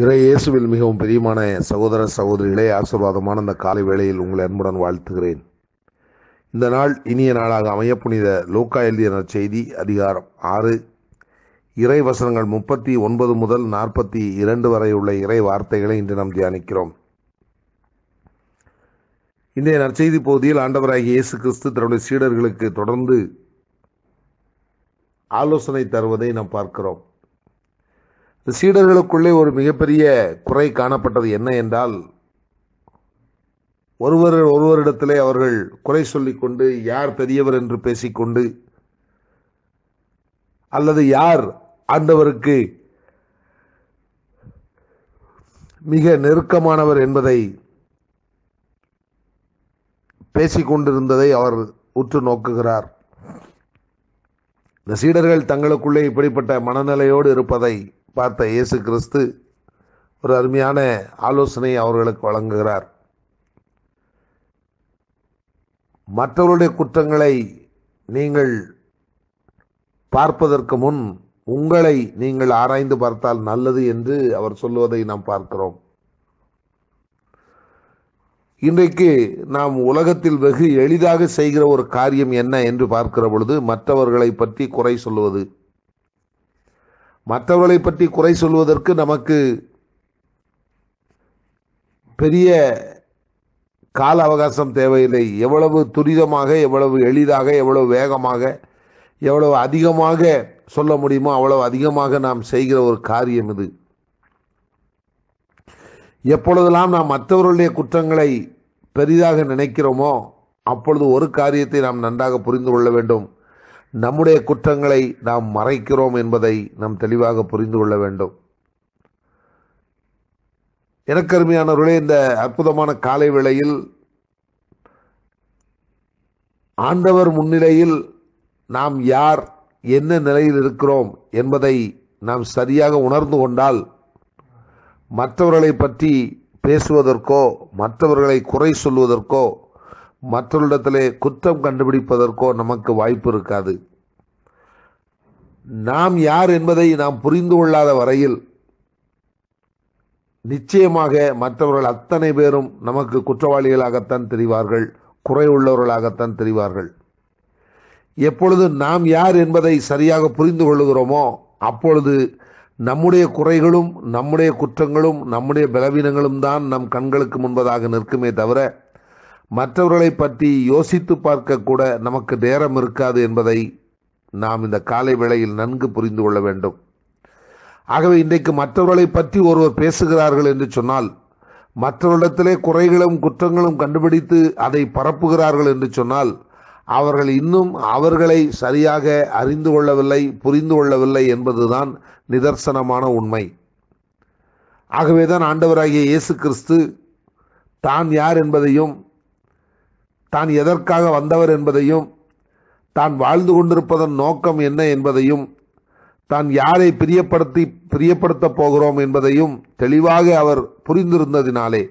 இறை இயேசுவில் மிகவும் பிரியமான சகோதர சகோதரிகளே ஆசீர்வாதமான இந்த காலை வேளையில் உங்களை அன்புடன் வாழ்த்துகிறேன் இந்த நாள் இனிய நாளாக அமைய புனித லோக்கா எழுதிய செய்தி அதிகாரம் ஆறு இறை வசனங்கள் முப்பத்தி ஒன்பது முதல் நாற்பத்தி இரண்டு வரை உள்ள இறை வார்த்தைகளை இன்று நாம் தியானிக்கிறோம் இன்றைய நற்செய்தி பகுதியில் ஆண்டவராகிய இயேசு கிறிஸ்து தன்னுடைய சீடர்களுக்கு தொடர்ந்து ஆலோசனை தருவதை நாம் பார்க்கிறோம் இந்த சீடர்களுக்குள்ளே ஒரு மிகப்பெரிய குறை காணப்பட்டது என்ன என்றால் ஒருவர் ஒருவரிடத்திலே அவர்கள் குறை சொல்லிக்கொண்டு யார் பெரியவர் என்று பேசிக்கொண்டு அல்லது யார் ஆண்டவருக்கு மிக நெருக்கமானவர் என்பதை பேசிக்கொண்டிருந்ததை அவர் உற்று நோக்குகிறார் இந்த சீடர்கள் தங்களுக்குள்ளே இப்படிப்பட்ட மனநிலையோடு இருப்பதை பார்த்த இயேசு கிறிஸ்து ஒரு அருமையான ஆலோசனை அவர்களுக்கு வழங்குகிறார் மற்றவருடைய குற்றங்களை நீங்கள் பார்ப்பதற்கு முன் உங்களை நீங்கள் ஆராய்ந்து பார்த்தால் நல்லது என்று அவர் சொல்லுவதை நாம் பார்க்கிறோம் இன்றைக்கு நாம் உலகத்தில் வெகு எளிதாக செய்கிற ஒரு காரியம் என்ன என்று பார்க்கிற பொழுது மற்றவர்களை பற்றி குறை சொல்லுவது மற்றவர்களை பற்றி குறை சொல்வதற்கு நமக்கு பெரிய கால அவகாசம் தேவையில்லை எவ்வளவு துரிதமாக எவ்வளவு எளிதாக எவ்வளவு வேகமாக எவ்வளவு அதிகமாக சொல்ல முடியுமோ அவ்வளவு அதிகமாக நாம் செய்கிற ஒரு காரியம் இது எப்பொழுதெல்லாம் நாம் மற்றவர்களுடைய குற்றங்களை பெரிதாக நினைக்கிறோமோ அப்பொழுது ஒரு காரியத்தை நாம் நன்றாக புரிந்து கொள்ள வேண்டும் நம்முடைய குற்றங்களை நாம் மறைக்கிறோம் என்பதை நாம் தெளிவாக புரிந்து கொள்ள வேண்டும் எனக்கருமையானவர்களே இந்த அற்புதமான காலை வேளையில் ஆண்டவர் முன்னிலையில் நாம் யார் என்ன நிலையில் இருக்கிறோம் என்பதை நாம் சரியாக உணர்ந்து கொண்டால் மற்றவர்களை பற்றி பேசுவதற்கோ மற்றவர்களை குறை சொல்வதற்கோ மற்றவரிடத்திலே குற்றம் கண்டுபிடிப்பதற்கோ நமக்கு வாய்ப்பு இருக்காது நாம் யார் என்பதை நாம் புரிந்து கொள்ளாத வரையில் நிச்சயமாக மற்றவர்கள் அத்தனை பேரும் நமக்கு குற்றவாளிகளாகத்தான் தெரிவார்கள் குறை உள்ளவர்களாகத்தான் தெரிவார்கள் எப்பொழுது நாம் யார் என்பதை சரியாக புரிந்து கொள்ளுகிறோமோ அப்பொழுது நம்முடைய குறைகளும் நம்முடைய குற்றங்களும் நம்முடைய பலவீனங்களும் தான் நம் கண்களுக்கு முன்பதாக நிற்குமே தவிர மற்றவர்களை பற்றி யோசித்து பார்க்க கூட நமக்கு நேரம் இருக்காது என்பதை நாம் இந்த காலை வேளையில் நன்கு புரிந்து கொள்ள வேண்டும் ஆகவே இன்றைக்கு மற்றவர்களை பற்றி ஒருவர் பேசுகிறார்கள் என்று சொன்னால் மற்றவரிடத்திலே குறைகளும் குற்றங்களும் கண்டுபிடித்து அதை பரப்புகிறார்கள் என்று சொன்னால் அவர்கள் இன்னும் அவர்களை சரியாக அறிந்து கொள்ளவில்லை புரிந்து கொள்ளவில்லை என்பதுதான் நிதர்சனமான உண்மை ஆகவேதான் ஆண்டவராகிய இயேசு கிறிஸ்து தான் யார் என்பதையும் தான் எதற்காக வந்தவர் என்பதையும் தான் வாழ்ந்து கொண்டிருப்பதன் நோக்கம் என்ன என்பதையும் தான் யாரை பிரியப்படுத்தி பிரியப்படுத்த போகிறோம் என்பதையும் தெளிவாக அவர் புரிந்திருந்ததினாலே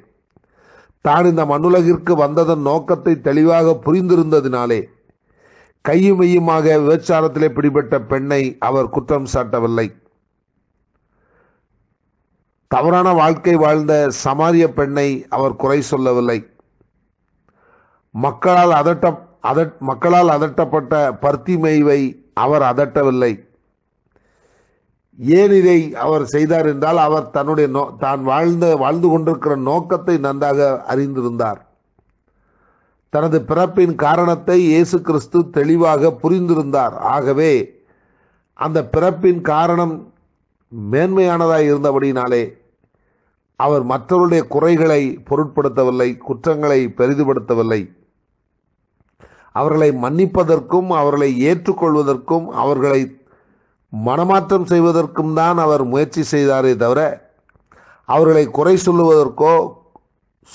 தான் இந்த மண்ணுலகிற்கு வந்ததன் நோக்கத்தை தெளிவாக புரிந்திருந்ததினாலே கையுமையுமாக விபச்சாரத்திலே பிடிபட்ட பெண்ணை அவர் குற்றம் சாட்டவில்லை தவறான வாழ்க்கை வாழ்ந்த சமாரிய பெண்ணை அவர் குறை சொல்லவில்லை மக்களால் அதட்ட அதட் மக்களால் அதட்டப்பட்ட பருத்தி மெய்வை அவர் அதட்டவில்லை ஏன் இதை அவர் செய்தார் என்றால் அவர் தன்னுடைய நோ தான் வாழ்ந்த வாழ்ந்து கொண்டிருக்கிற நோக்கத்தை நன்றாக அறிந்திருந்தார் தனது பிறப்பின் காரணத்தை இயேசு கிறிஸ்து தெளிவாக புரிந்திருந்தார் ஆகவே அந்த பிறப்பின் காரணம் மேன்மையானதாக இருந்தபடினாலே அவர் மற்றவருடைய குறைகளை பொருட்படுத்தவில்லை குற்றங்களை பெரிதுபடுத்தவில்லை அவர்களை மன்னிப்பதற்கும் அவர்களை ஏற்றுக்கொள்வதற்கும் அவர்களை மனமாற்றம் செய்வதற்கும் தான் அவர் முயற்சி செய்தாரே தவிர அவர்களை குறை சொல்லுவதற்கோ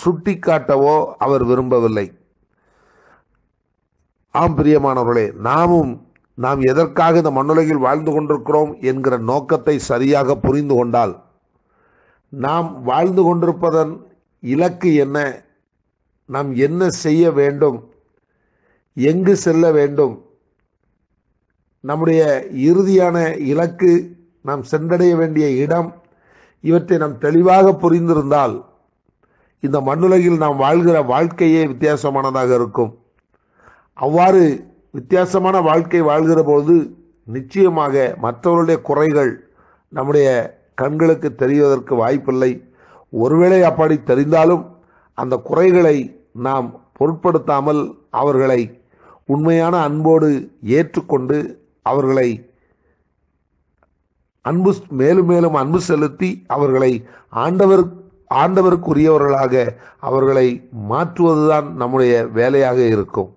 சுட்டி காட்டவோ அவர் விரும்பவில்லை ஆம் பிரியமானவர்களே நாமும் நாம் எதற்காக இந்த மண்ணுலகில் வாழ்ந்து கொண்டிருக்கிறோம் என்கிற நோக்கத்தை சரியாக புரிந்து கொண்டால் நாம் வாழ்ந்து கொண்டிருப்பதன் இலக்கு என்ன நாம் என்ன செய்ய வேண்டும் எங்கு செல்ல வேண்டும் நம்முடைய இறுதியான இலக்கு நாம் சென்றடைய வேண்டிய இடம் இவற்றை நாம் தெளிவாக புரிந்திருந்தால் இந்த மண்ணுலகில் நாம் வாழ்கிற வாழ்க்கையே வித்தியாசமானதாக இருக்கும் அவ்வாறு வித்தியாசமான வாழ்க்கை வாழ்கிற போது நிச்சயமாக மற்றவர்களுடைய குறைகள் நம்முடைய கண்களுக்கு தெரிவதற்கு வாய்ப்பில்லை ஒருவேளை அப்படி தெரிந்தாலும் அந்த குறைகளை நாம் பொருட்படுத்தாமல் அவர்களை உண்மையான அன்போடு ஏற்றுக்கொண்டு அவர்களை அன்பு மேலும் மேலும் அன்பு செலுத்தி அவர்களை ஆண்டவர் ஆண்டவருக்குரியவர்களாக அவர்களை மாற்றுவதுதான் நம்முடைய வேலையாக இருக்கும்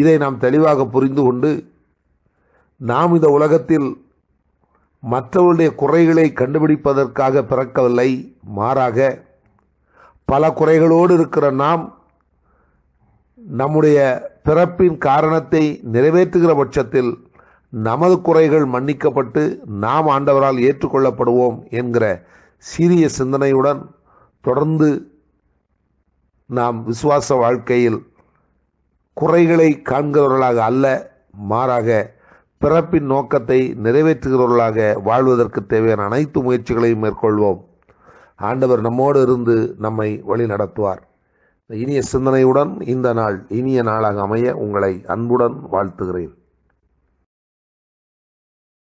இதை நாம் தெளிவாக புரிந்து கொண்டு நாம் இந்த உலகத்தில் மற்றவருடைய குறைகளை கண்டுபிடிப்பதற்காக பிறக்கவில்லை மாறாக பல குறைகளோடு இருக்கிற நாம் நம்முடைய பிறப்பின் காரணத்தை நிறைவேற்றுகிற பட்சத்தில் நமது குறைகள் மன்னிக்கப்பட்டு நாம் ஆண்டவரால் ஏற்றுக்கொள்ளப்படுவோம் என்கிற சீரிய சிந்தனையுடன் தொடர்ந்து நாம் விசுவாச வாழ்க்கையில் குறைகளை காண்கிறவர்களாக அல்ல மாறாக பிறப்பின் நோக்கத்தை நிறைவேற்றுகிறவர்களாக வாழ்வதற்கு தேவையான அனைத்து முயற்சிகளையும் மேற்கொள்வோம் ஆண்டவர் நம்மோடு இருந்து நம்மை வழி நடத்துவார் இனிய சிந்தனையுடன் இந்த நாள் இனிய நாளாக அமைய உங்களை அன்புடன் வாழ்த்துகிறேன்